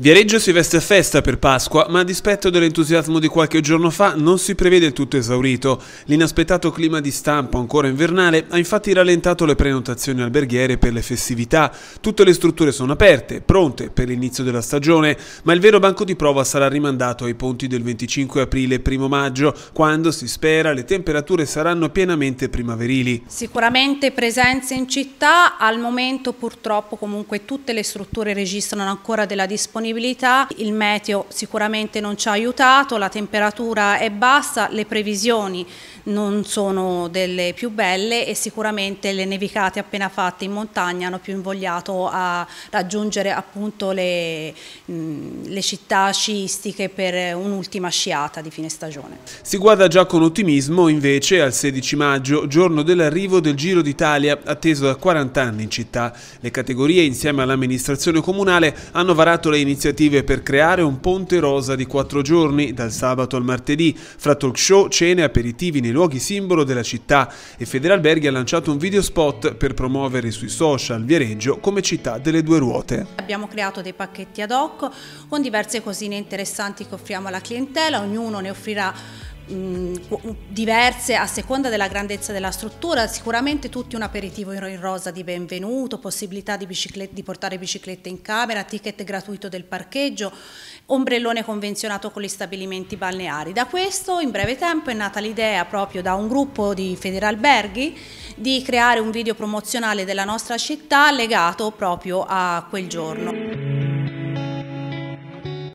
Viareggio si veste a festa per Pasqua, ma a dispetto dell'entusiasmo di qualche giorno fa non si prevede tutto esaurito. L'inaspettato clima di stampo ancora invernale ha infatti rallentato le prenotazioni alberghiere per le festività. Tutte le strutture sono aperte, pronte per l'inizio della stagione, ma il vero banco di prova sarà rimandato ai ponti del 25 aprile e 1 maggio, quando si spera le temperature saranno pienamente primaverili. Sicuramente presenze in città, al momento purtroppo comunque tutte le strutture registrano ancora della disponibilità disponibilità. Il meteo sicuramente non ci ha aiutato, la temperatura è bassa, le previsioni non sono delle più belle e sicuramente le nevicate appena fatte in montagna hanno più invogliato a raggiungere appunto le, mh, le città sciistiche per un'ultima sciata di fine stagione. Si guarda già con ottimismo invece al 16 maggio, giorno dell'arrivo del Giro d'Italia, atteso da 40 anni in città. Le categorie insieme all'amministrazione comunale hanno varato le iniziative iniziative per creare un ponte rosa di quattro giorni, dal sabato al martedì, fra talk show, cene, e aperitivi nei luoghi simbolo della città e Federalberghi ha lanciato un video spot per promuovere sui social Viareggio come città delle due ruote. Abbiamo creato dei pacchetti ad hoc con diverse cosine interessanti che offriamo alla clientela, ognuno ne offrirà mh, mm, diverse a seconda della grandezza della struttura, sicuramente tutti un aperitivo in rosa di benvenuto, possibilità di, di portare biciclette in camera, ticket gratuito del parcheggio, ombrellone convenzionato con gli stabilimenti balneari. Da questo in breve tempo è nata l'idea proprio da un gruppo di Federalberghi di creare un video promozionale della nostra città legato proprio a quel giorno.